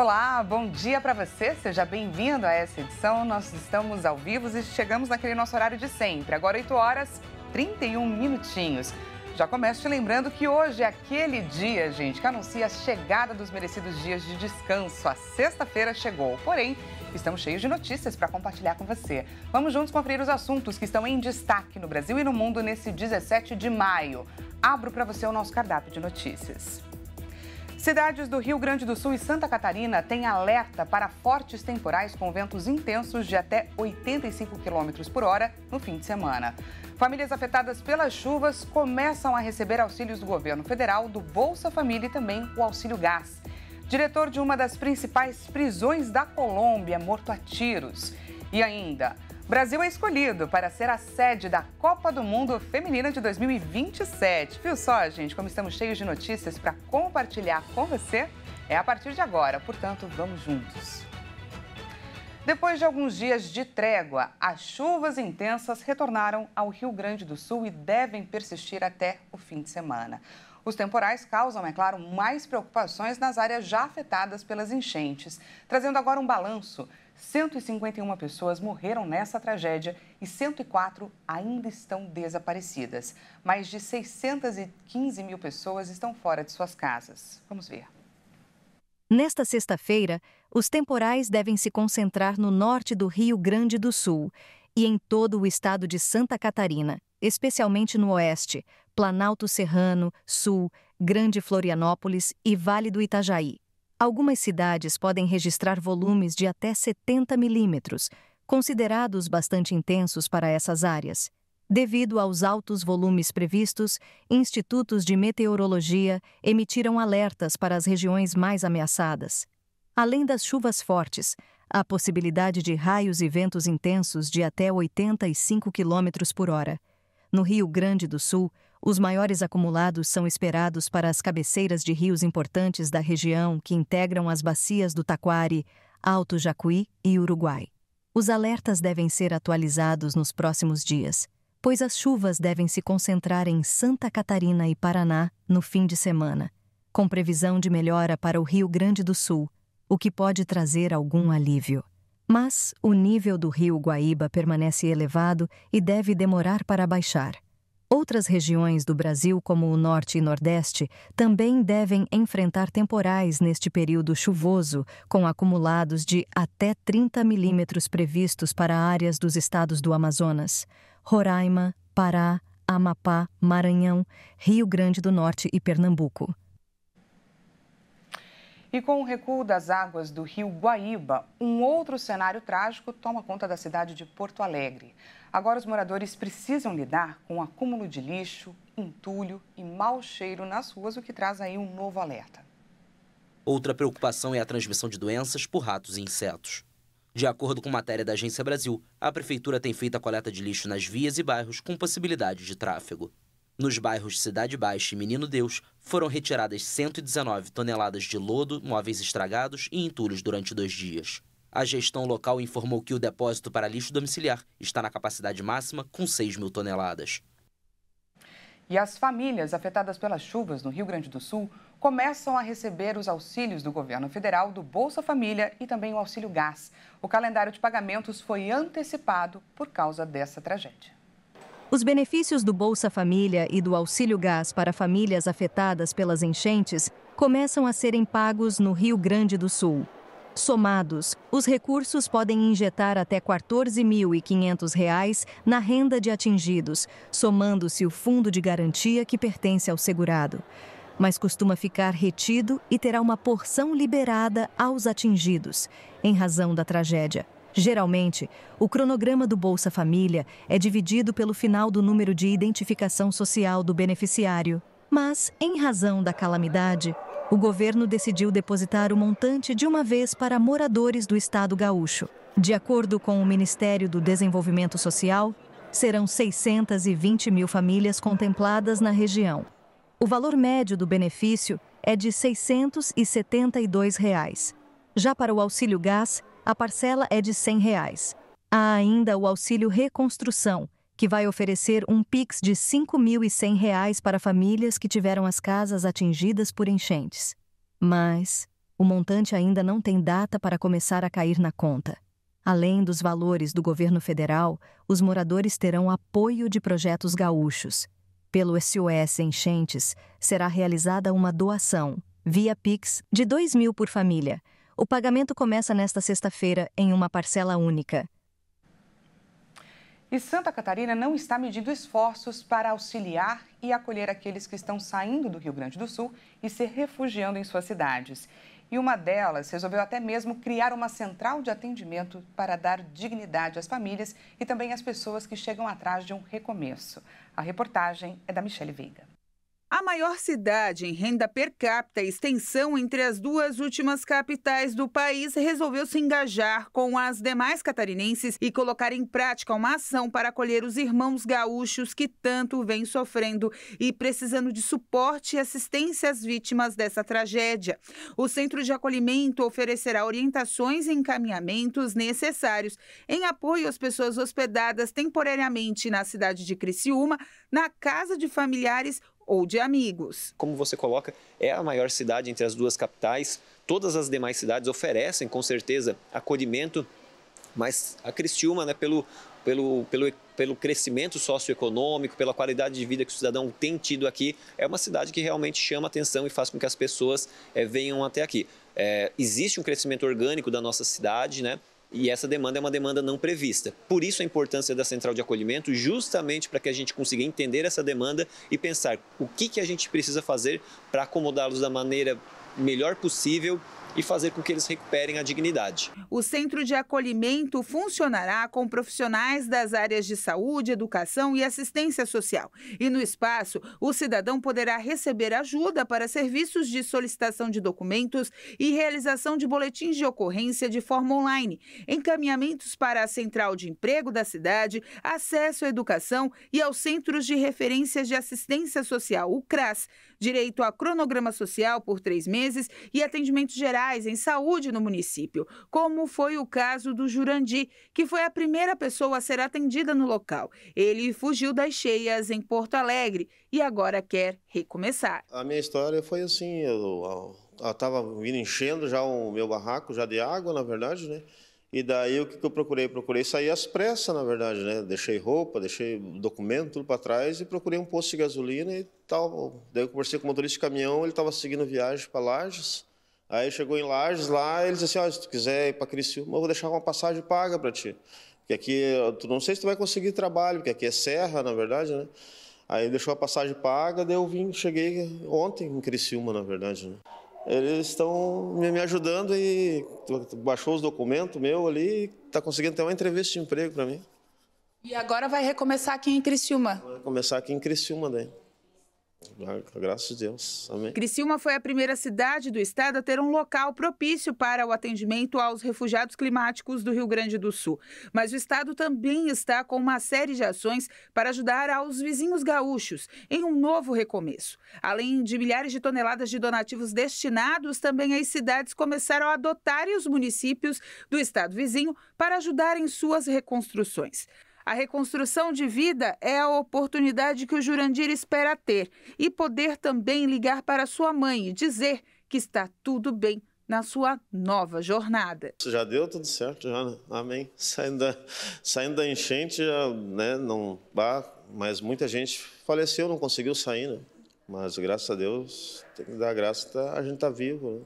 Olá, bom dia para você, seja bem-vindo a essa edição. Nós estamos ao vivo e chegamos naquele nosso horário de sempre, agora 8 horas 31 minutinhos. Já começo te lembrando que hoje é aquele dia, gente, que anuncia a chegada dos merecidos dias de descanso. A sexta-feira chegou, porém, estamos cheios de notícias para compartilhar com você. Vamos juntos conferir os assuntos que estão em destaque no Brasil e no mundo nesse 17 de maio. Abro para você o nosso cardápio de notícias. Cidades do Rio Grande do Sul e Santa Catarina têm alerta para fortes temporais com ventos intensos de até 85 km por hora no fim de semana. Famílias afetadas pelas chuvas começam a receber auxílios do governo federal, do Bolsa Família e também o Auxílio Gás. Diretor de uma das principais prisões da Colômbia, morto a tiros. E ainda, Brasil é escolhido para ser a sede da Copa do Mundo Feminina de 2027. Viu só, gente, como estamos cheios de notícias para compartilhar com você? É a partir de agora, portanto, vamos juntos. Depois de alguns dias de trégua, as chuvas intensas retornaram ao Rio Grande do Sul e devem persistir até o fim de semana. Os temporais causam, é claro, mais preocupações nas áreas já afetadas pelas enchentes. Trazendo agora um balanço 151 pessoas morreram nessa tragédia e 104 ainda estão desaparecidas. Mais de 615 mil pessoas estão fora de suas casas. Vamos ver. Nesta sexta-feira, os temporais devem se concentrar no norte do Rio Grande do Sul e em todo o estado de Santa Catarina, especialmente no oeste, Planalto Serrano, Sul, Grande Florianópolis e Vale do Itajaí. Algumas cidades podem registrar volumes de até 70 milímetros, considerados bastante intensos para essas áreas. Devido aos altos volumes previstos, institutos de meteorologia emitiram alertas para as regiões mais ameaçadas. Além das chuvas fortes, há possibilidade de raios e ventos intensos de até 85 km por hora. No Rio Grande do Sul, os maiores acumulados são esperados para as cabeceiras de rios importantes da região que integram as bacias do Taquari, Alto Jacuí e Uruguai. Os alertas devem ser atualizados nos próximos dias, pois as chuvas devem se concentrar em Santa Catarina e Paraná no fim de semana, com previsão de melhora para o Rio Grande do Sul, o que pode trazer algum alívio. Mas o nível do rio Guaíba permanece elevado e deve demorar para baixar. Outras regiões do Brasil, como o Norte e Nordeste, também devem enfrentar temporais neste período chuvoso, com acumulados de até 30 milímetros previstos para áreas dos estados do Amazonas, Roraima, Pará, Amapá, Maranhão, Rio Grande do Norte e Pernambuco. E com o recuo das águas do rio Guaíba, um outro cenário trágico toma conta da cidade de Porto Alegre. Agora os moradores precisam lidar com o um acúmulo de lixo, entulho e mau cheiro nas ruas, o que traz aí um novo alerta. Outra preocupação é a transmissão de doenças por ratos e insetos. De acordo com matéria da Agência Brasil, a prefeitura tem feito a coleta de lixo nas vias e bairros com possibilidade de tráfego. Nos bairros Cidade Baixa e Menino Deus, foram retiradas 119 toneladas de lodo, móveis estragados e entulhos durante dois dias. A gestão local informou que o depósito para lixo domiciliar está na capacidade máxima, com 6 mil toneladas. E as famílias afetadas pelas chuvas no Rio Grande do Sul começam a receber os auxílios do governo federal do Bolsa Família e também o auxílio gás. O calendário de pagamentos foi antecipado por causa dessa tragédia. Os benefícios do Bolsa Família e do Auxílio Gás para famílias afetadas pelas enchentes começam a serem pagos no Rio Grande do Sul. Somados, os recursos podem injetar até R$ 14.500 na renda de atingidos, somando-se o fundo de garantia que pertence ao segurado. Mas costuma ficar retido e terá uma porção liberada aos atingidos, em razão da tragédia. Geralmente, o cronograma do Bolsa Família é dividido pelo final do número de identificação social do beneficiário. Mas, em razão da calamidade, o governo decidiu depositar o montante de uma vez para moradores do estado gaúcho. De acordo com o Ministério do Desenvolvimento Social, serão 620 mil famílias contempladas na região. O valor médio do benefício é de R$ 672. Reais. Já para o auxílio gás, a parcela é de R$ 100. Reais. Há ainda o auxílio reconstrução, que vai oferecer um PIX de R$ 5.100 para famílias que tiveram as casas atingidas por enchentes. Mas o montante ainda não tem data para começar a cair na conta. Além dos valores do governo federal, os moradores terão apoio de projetos gaúchos. Pelo SOS Enchentes, será realizada uma doação, via PIX, de R$ 2.000 por família, o pagamento começa nesta sexta-feira em uma parcela única. E Santa Catarina não está medindo esforços para auxiliar e acolher aqueles que estão saindo do Rio Grande do Sul e se refugiando em suas cidades. E uma delas resolveu até mesmo criar uma central de atendimento para dar dignidade às famílias e também às pessoas que chegam atrás de um recomeço. A reportagem é da Michele Veiga. A maior cidade em renda per capita e extensão entre as duas últimas capitais do país resolveu se engajar com as demais catarinenses e colocar em prática uma ação para acolher os irmãos gaúchos que tanto vêm sofrendo e precisando de suporte e assistência às vítimas dessa tragédia. O centro de acolhimento oferecerá orientações e encaminhamentos necessários em apoio às pessoas hospedadas temporariamente na cidade de Criciúma, na casa de familiares ou de amigos. Como você coloca, é a maior cidade entre as duas capitais. Todas as demais cidades oferecem, com certeza, acolhimento, mas a Cristiúma, né, pelo, pelo, pelo, pelo crescimento socioeconômico, pela qualidade de vida que o cidadão tem tido aqui, é uma cidade que realmente chama atenção e faz com que as pessoas é, venham até aqui. É, existe um crescimento orgânico da nossa cidade, né? E essa demanda é uma demanda não prevista. Por isso a importância da central de acolhimento, justamente para que a gente consiga entender essa demanda e pensar o que, que a gente precisa fazer para acomodá-los da maneira melhor possível e fazer com que eles recuperem a dignidade. O centro de acolhimento funcionará com profissionais das áreas de saúde, educação e assistência social. E no espaço, o cidadão poderá receber ajuda para serviços de solicitação de documentos e realização de boletins de ocorrência de forma online, encaminhamentos para a central de emprego da cidade, acesso à educação e aos centros de referências de assistência social, o CRAS, direito a cronograma social por três meses e atendimentos gerais em saúde no município, como foi o caso do Jurandi, que foi a primeira pessoa a ser atendida no local. Ele fugiu das cheias em Porto Alegre e agora quer recomeçar. A minha história foi assim, eu estava vindo enchendo já o meu barraco, já de água, na verdade, né? E daí o que, que eu procurei? Procurei sair às pressas, na verdade, né? Deixei roupa, deixei documento, tudo para trás e procurei um posto de gasolina e tal. Daí eu conversei com o motorista de caminhão, ele estava seguindo viagem para Lages. Aí chegou em Lages lá, ele disse assim: ah, se tu quiser ir para Criciúma, eu vou deixar uma passagem paga para ti. Porque aqui, tu não sei se tu vai conseguir trabalho, porque aqui é serra, na verdade, né? Aí deixou a passagem paga, daí eu vim, cheguei ontem em Criciúma, na verdade, né? Eles estão me ajudando e baixou os documentos meu ali, está conseguindo ter uma entrevista de emprego para mim. E agora vai recomeçar aqui em Criciúma? Vai começar aqui em Criciúma daí. Graças a Deus. Amém. Criciúma foi a primeira cidade do estado a ter um local propício para o atendimento aos refugiados climáticos do Rio Grande do Sul. Mas o estado também está com uma série de ações para ajudar aos vizinhos gaúchos em um novo recomeço. Além de milhares de toneladas de donativos destinados, também as cidades começaram a adotar os municípios do estado vizinho para ajudar em suas reconstruções. A reconstrução de vida é a oportunidade que o Jurandir espera ter e poder também ligar para sua mãe e dizer que está tudo bem na sua nova jornada. Já deu tudo certo, já, né? amém. Saindo da, saindo da enchente, já, né, não, bah, mas muita gente faleceu, não conseguiu sair, né? Mas graças a Deus, tem que dar graça, tá, a gente tá vivo. Né?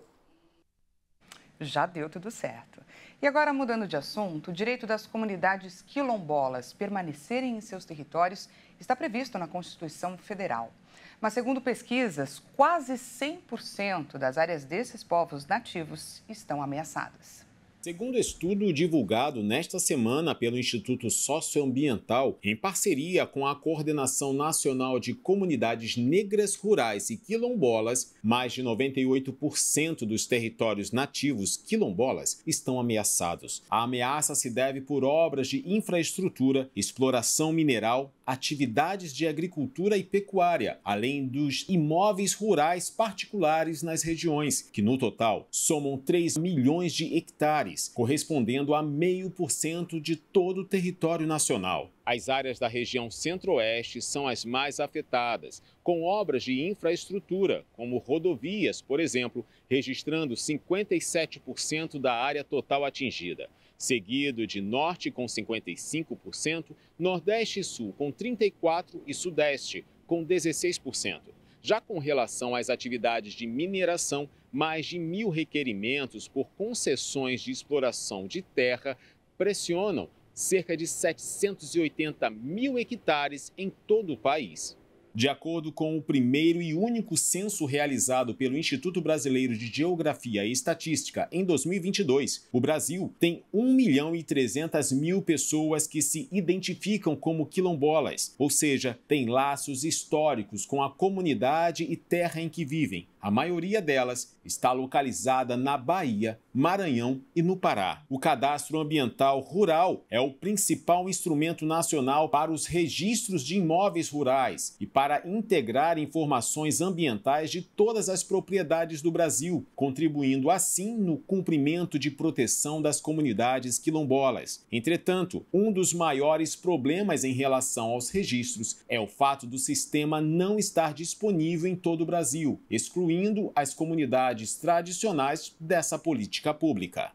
Já deu tudo certo. E agora, mudando de assunto, o direito das comunidades quilombolas permanecerem em seus territórios está previsto na Constituição Federal. Mas, segundo pesquisas, quase 100% das áreas desses povos nativos estão ameaçadas. Segundo estudo divulgado nesta semana pelo Instituto Socioambiental, em parceria com a Coordenação Nacional de Comunidades Negras Rurais e Quilombolas, mais de 98% dos territórios nativos quilombolas estão ameaçados. A ameaça se deve por obras de infraestrutura, exploração mineral, atividades de agricultura e pecuária, além dos imóveis rurais particulares nas regiões, que no total somam 3 milhões de hectares, correspondendo a 0,5% de todo o território nacional. As áreas da região centro-oeste são as mais afetadas, com obras de infraestrutura, como rodovias, por exemplo, registrando 57% da área total atingida seguido de Norte com 55%, Nordeste e Sul com 34% e Sudeste com 16%. Já com relação às atividades de mineração, mais de mil requerimentos por concessões de exploração de terra pressionam cerca de 780 mil hectares em todo o país. De acordo com o primeiro e único censo realizado pelo Instituto Brasileiro de Geografia e Estatística em 2022, o Brasil tem 1 milhão e 300 mil pessoas que se identificam como quilombolas, ou seja, têm laços históricos com a comunidade e terra em que vivem. A maioria delas está localizada na Bahia, Maranhão e no Pará. O Cadastro Ambiental Rural é o principal instrumento nacional para os registros de imóveis rurais e para integrar informações ambientais de todas as propriedades do Brasil, contribuindo assim no cumprimento de proteção das comunidades quilombolas. Entretanto, um dos maiores problemas em relação aos registros é o fato do sistema não estar disponível em todo o Brasil, excluindo excluindo as comunidades tradicionais dessa política pública.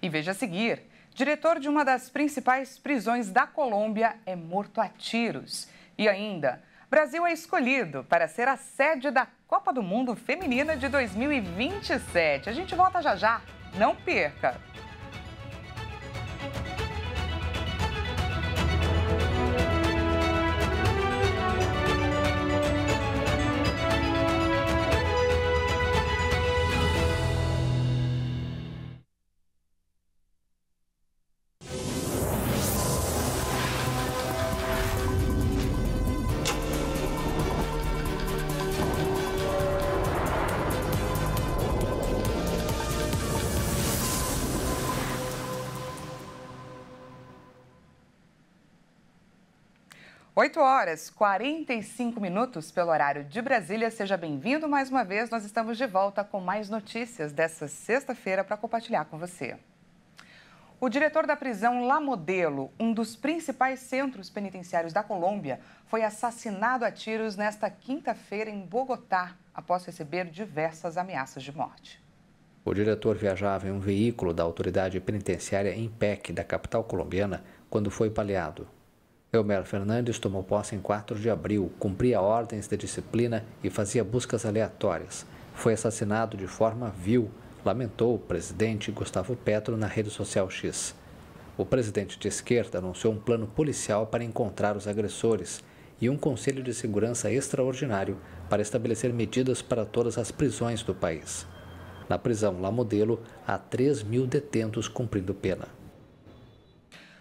E veja a seguir: diretor de uma das principais prisões da Colômbia é morto a tiros. E ainda, Brasil é escolhido para ser a sede da Copa do Mundo Feminina de 2027. A gente volta já já, não perca! 8 horas 45 minutos pelo horário de Brasília. Seja bem-vindo mais uma vez. Nós estamos de volta com mais notícias dessa sexta-feira para compartilhar com você. O diretor da prisão La Modelo, um dos principais centros penitenciários da Colômbia, foi assassinado a tiros nesta quinta-feira em Bogotá, após receber diversas ameaças de morte. O diretor viajava em um veículo da autoridade penitenciária em PEC da capital colombiana quando foi baleado. Elmer Fernandes tomou posse em 4 de abril, cumpria ordens de disciplina e fazia buscas aleatórias. Foi assassinado de forma vil, lamentou o presidente Gustavo Petro na rede social X. O presidente de esquerda anunciou um plano policial para encontrar os agressores e um conselho de segurança extraordinário para estabelecer medidas para todas as prisões do país. Na prisão La Modelo, há 3 mil detentos cumprindo pena.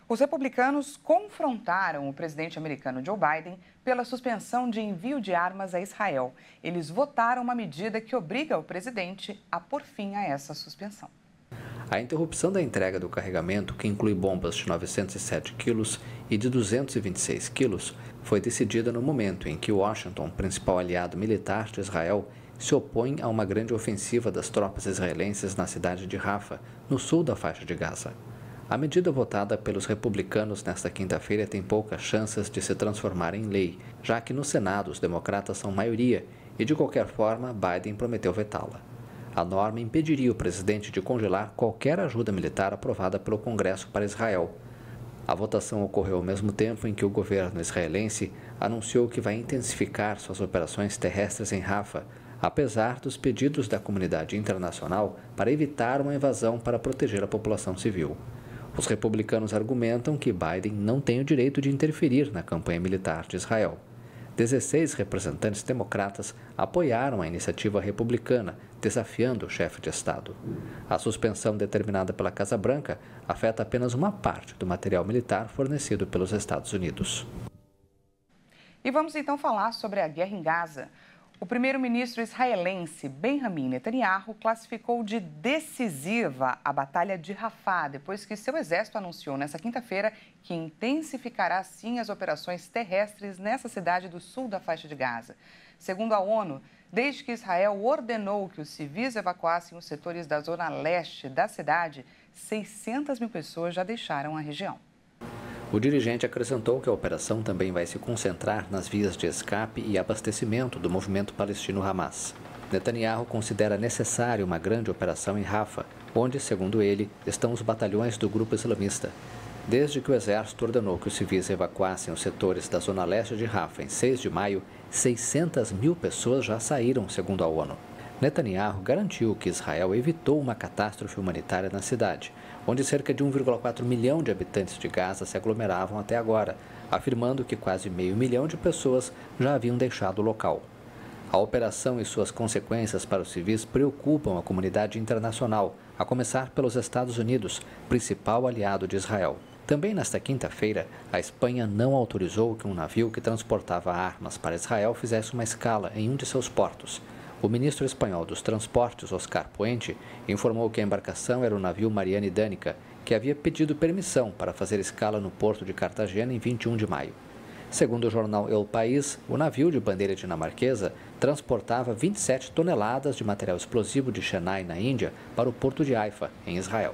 Os republicanos confrontaram o presidente americano Joe Biden pela suspensão de envio de armas a Israel. Eles votaram uma medida que obriga o presidente a pôr fim a essa suspensão. A interrupção da entrega do carregamento, que inclui bombas de 907 quilos e de 226 quilos, foi decidida no momento em que Washington, principal aliado militar de Israel, se opõe a uma grande ofensiva das tropas israelenses na cidade de Rafa, no sul da faixa de Gaza. A medida votada pelos republicanos nesta quinta-feira tem poucas chances de se transformar em lei, já que no Senado os democratas são maioria e, de qualquer forma, Biden prometeu vetá-la. A norma impediria o presidente de congelar qualquer ajuda militar aprovada pelo Congresso para Israel. A votação ocorreu ao mesmo tempo em que o governo israelense anunciou que vai intensificar suas operações terrestres em Rafa, apesar dos pedidos da comunidade internacional para evitar uma invasão para proteger a população civil. Os republicanos argumentam que Biden não tem o direito de interferir na campanha militar de Israel. 16 representantes democratas apoiaram a iniciativa republicana, desafiando o chefe de Estado. A suspensão determinada pela Casa Branca afeta apenas uma parte do material militar fornecido pelos Estados Unidos. E vamos então falar sobre a guerra em Gaza. O primeiro-ministro israelense Benjamin Netanyahu classificou de decisiva a Batalha de Rafah, depois que seu exército anunciou nesta quinta-feira que intensificará sim as operações terrestres nessa cidade do sul da faixa de Gaza. Segundo a ONU, desde que Israel ordenou que os civis evacuassem os setores da zona leste da cidade, 600 mil pessoas já deixaram a região. O dirigente acrescentou que a operação também vai se concentrar nas vias de escape e abastecimento do movimento palestino Hamas. Netanyahu considera necessária uma grande operação em Rafa, onde, segundo ele, estão os batalhões do grupo islamista. Desde que o exército ordenou que os civis evacuassem os setores da zona leste de Rafa em 6 de maio, 600 mil pessoas já saíram, segundo a ONU. Netanyahu garantiu que Israel evitou uma catástrofe humanitária na cidade, onde cerca de 1,4 milhão de habitantes de Gaza se aglomeravam até agora, afirmando que quase meio milhão de pessoas já haviam deixado o local. A operação e suas consequências para os civis preocupam a comunidade internacional, a começar pelos Estados Unidos, principal aliado de Israel. Também nesta quinta-feira, a Espanha não autorizou que um navio que transportava armas para Israel fizesse uma escala em um de seus portos. O ministro espanhol dos Transportes, Oscar Puente, informou que a embarcação era o navio Mariane Dânica, que havia pedido permissão para fazer escala no porto de Cartagena em 21 de maio. Segundo o jornal El País, o navio de bandeira dinamarquesa transportava 27 toneladas de material explosivo de Chennai, na Índia, para o porto de Haifa, em Israel.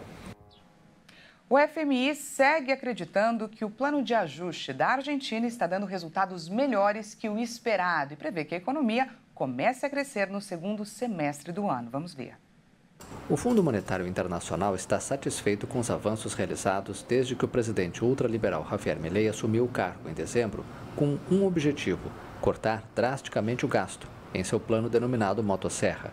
O FMI segue acreditando que o plano de ajuste da Argentina está dando resultados melhores que o esperado e prevê que a economia comece a crescer no segundo semestre do ano. Vamos ver. O Fundo Monetário Internacional está satisfeito com os avanços realizados desde que o presidente ultraliberal Javier Milei assumiu o cargo em dezembro, com um objetivo: cortar drasticamente o gasto em seu plano denominado Motosserra.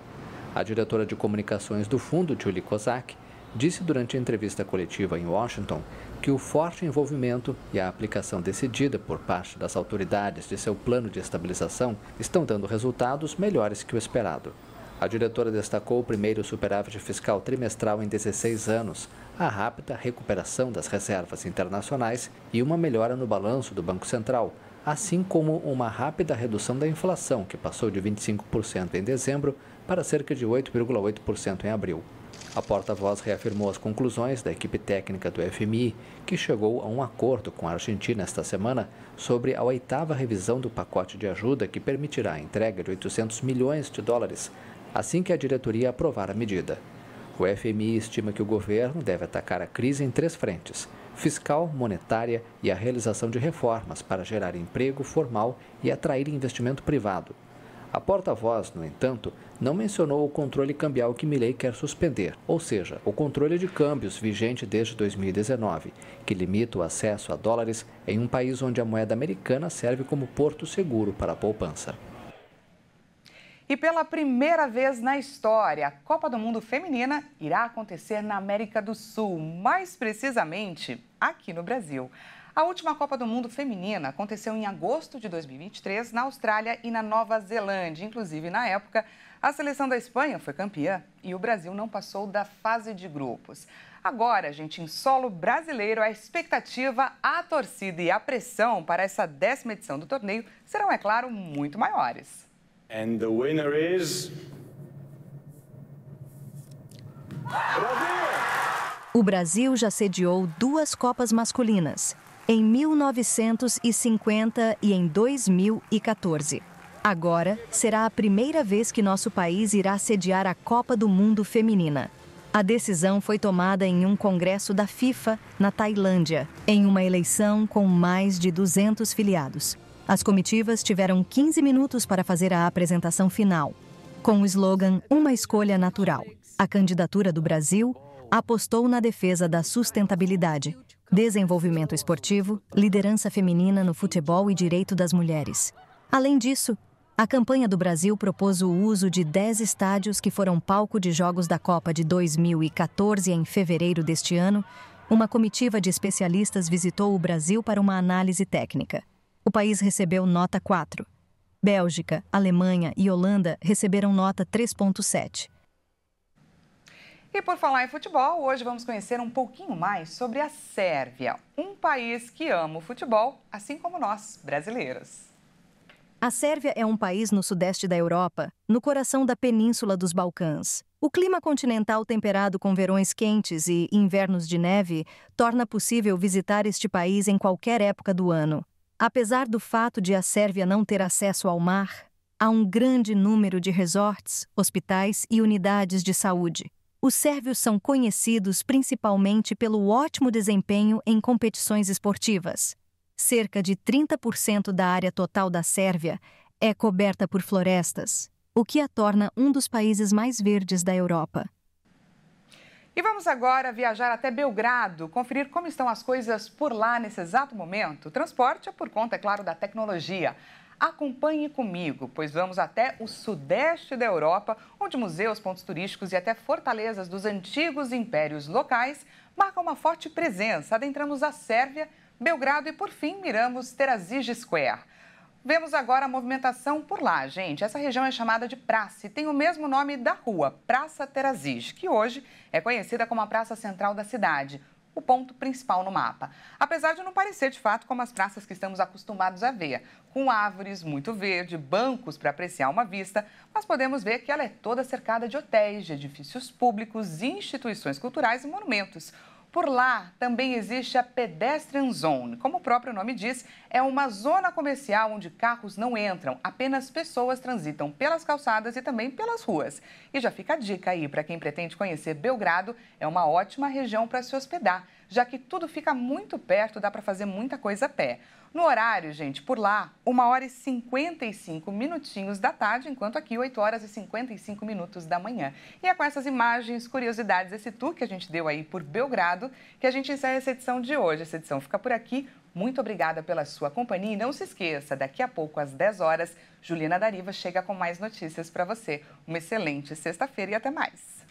A diretora de comunicações do fundo, Julie Kozak, disse durante a entrevista coletiva em Washington que o forte envolvimento e a aplicação decidida por parte das autoridades de seu plano de estabilização estão dando resultados melhores que o esperado. A diretora destacou o primeiro superávit fiscal trimestral em 16 anos, a rápida recuperação das reservas internacionais e uma melhora no balanço do Banco Central, assim como uma rápida redução da inflação, que passou de 25% em dezembro para cerca de 8,8% em abril. A porta-voz reafirmou as conclusões da equipe técnica do FMI, que chegou a um acordo com a Argentina esta semana sobre a oitava revisão do pacote de ajuda que permitirá a entrega de 800 milhões de dólares assim que a diretoria aprovar a medida. O FMI estima que o governo deve atacar a crise em três frentes: fiscal, monetária e a realização de reformas para gerar emprego formal e atrair investimento privado. A porta-voz, no entanto, não mencionou o controle cambial que Milley quer suspender, ou seja, o controle de câmbios vigente desde 2019, que limita o acesso a dólares em um país onde a moeda americana serve como porto seguro para a poupança. E pela primeira vez na história, a Copa do Mundo Feminina irá acontecer na América do Sul, mais precisamente aqui no Brasil. A última Copa do Mundo Feminina aconteceu em agosto de 2023 na Austrália e na Nova Zelândia. Inclusive, na época, a seleção da Espanha foi campeã e o Brasil não passou da fase de grupos. Agora, gente, em solo brasileiro, a expectativa, a torcida e a pressão para essa décima edição do torneio serão, é claro, muito maiores. And the winner is... Brasil! O Brasil já sediou duas Copas masculinas, em 1950 e em 2014. Agora será a primeira vez que nosso país irá sediar a Copa do Mundo Feminina. A decisão foi tomada em um congresso da FIFA, na Tailândia, em uma eleição com mais de 200 filiados. As comitivas tiveram 15 minutos para fazer a apresentação final, com o slogan Uma Escolha Natural. A candidatura do Brasil apostou na defesa da sustentabilidade, desenvolvimento esportivo, liderança feminina no futebol e direito das mulheres. Além disso, a campanha do Brasil propôs o uso de 10 estádios que foram palco de jogos da Copa de 2014 em fevereiro deste ano. Uma comitiva de especialistas visitou o Brasil para uma análise técnica. O país recebeu nota 4. Bélgica, Alemanha e Holanda receberam nota 3.7. E por falar em futebol, hoje vamos conhecer um pouquinho mais sobre a Sérvia, um país que ama o futebol, assim como nós, brasileiros. A Sérvia é um país no sudeste da Europa, no coração da Península dos Balcãs. O clima continental temperado com verões quentes e invernos de neve torna possível visitar este país em qualquer época do ano. Apesar do fato de a Sérvia não ter acesso ao mar, há um grande número de resorts, hospitais e unidades de saúde. Os sérvios são conhecidos principalmente pelo ótimo desempenho em competições esportivas cerca de 30% da área total da Sérvia é coberta por florestas, o que a torna um dos países mais verdes da Europa. E vamos agora viajar até Belgrado, conferir como estão as coisas por lá nesse exato momento. O transporte é por conta, é claro, da tecnologia. Acompanhe comigo, pois vamos até o sudeste da Europa, onde museus, pontos turísticos e até fortalezas dos antigos impérios locais marcam uma forte presença. Adentramos a Sérvia Belgrado e, por fim, miramos Terazige Square. Vemos agora a movimentação por lá, gente. Essa região é chamada de Praça e tem o mesmo nome da rua, Praça Terazis, que hoje é conhecida como a Praça Central da cidade, o ponto principal no mapa. Apesar de não parecer de fato como as praças que estamos acostumados a ver, com árvores muito verde, bancos para apreciar uma vista, mas podemos ver que ela é toda cercada de hotéis, de edifícios públicos, instituições culturais e monumentos. Por lá também existe a Pedestrian Zone. Como o próprio nome diz, é uma zona comercial onde carros não entram, apenas pessoas transitam pelas calçadas e também pelas ruas. E já fica a dica aí para quem pretende conhecer Belgrado, é uma ótima região para se hospedar, já que tudo fica muito perto, dá para fazer muita coisa a pé. No horário, gente, por lá, 1 hora e 55 minutinhos da tarde, enquanto aqui 8 horas e 55 minutos da manhã. E é com essas imagens, curiosidades, esse tour que a gente deu aí por Belgrado, que a gente encerra essa edição de hoje. Essa edição fica por aqui. Muito obrigada pela sua companhia e não se esqueça, daqui a pouco às 10 horas, Juliana Dariva chega com mais notícias para você. Uma excelente sexta-feira e até mais.